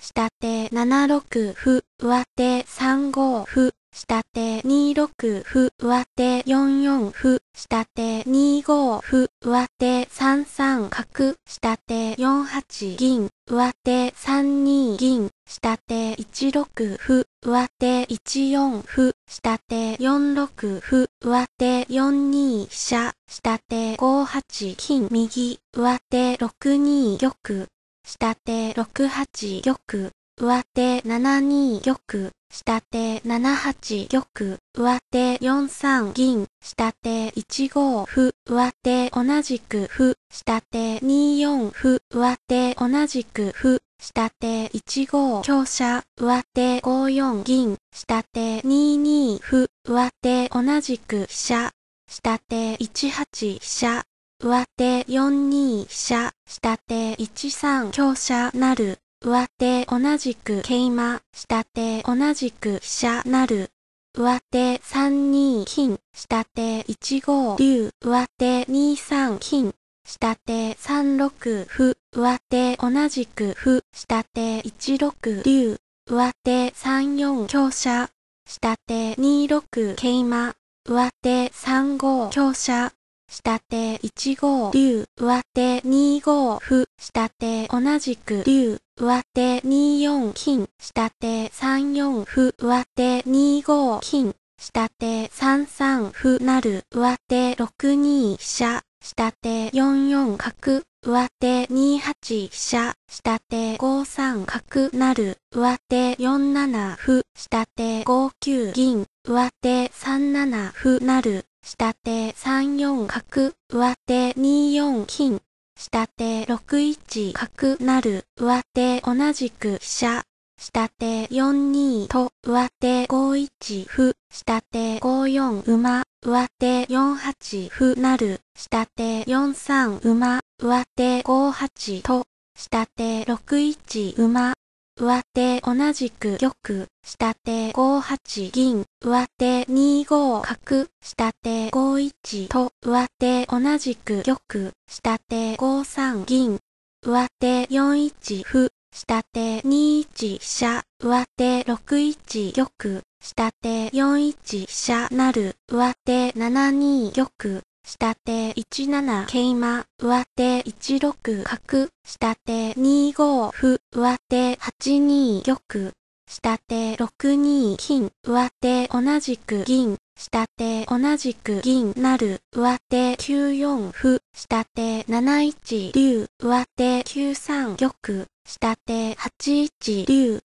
下手7六歩、上手3五歩、下手2六歩、上手4四歩、下手2五歩、上手3三角、下手4八銀、上手3二銀、下手1六歩、上手1四歩、下手4六歩、上手4二飛車、下手5八金右、上手6二玉。下手6八玉、上手7二玉、下手7八玉、上手4三銀、下手1五歩、上手同じく歩、下手2四歩、上手同じく歩、下手1五強者、上手5四銀、下手2二歩、上手同じく飛車、下手1八飛車、上手4二飛車、下手13強者なる。上手同じく桂馬。下手同じく飛車なる。上手3二金。下手1五竜。上手2三金。下手3六歩。上手同じく歩。下手1六竜。上手3四強者。下手2六桂馬。上手3五強者。下手1号竜、上手2号歩、下手同じく竜、上手2 4金、下手3 4歩、上手2号、金、下手3 3歩なる、上手6 2飛車、下手4 4角、上手2 8飛車、下手5 3角なる、上手4 7歩、下手5 9銀、上手3 7歩なる、下手3四角、上手2四金、下手6一角なる、上手同じく飛車、下手4二と、上手5一歩、下手5四馬、上手4八歩なる、下手4三馬、上手5八と、下手6一馬、上手同じく玉、下手5八銀、上手2五角、下手5一と、上手同じく玉、下手5三銀、上手4一歩、下手2一飛車、上手6一玉、下手4一飛車なる、上手7二玉、下手17桂馬、上手16角、下手2 5歩、上手8 2玉、下手6 2金、上手同じく銀、下手同じく銀なる、上手9 4歩、下手7 1竜、上手9 3玉、下手8 1竜、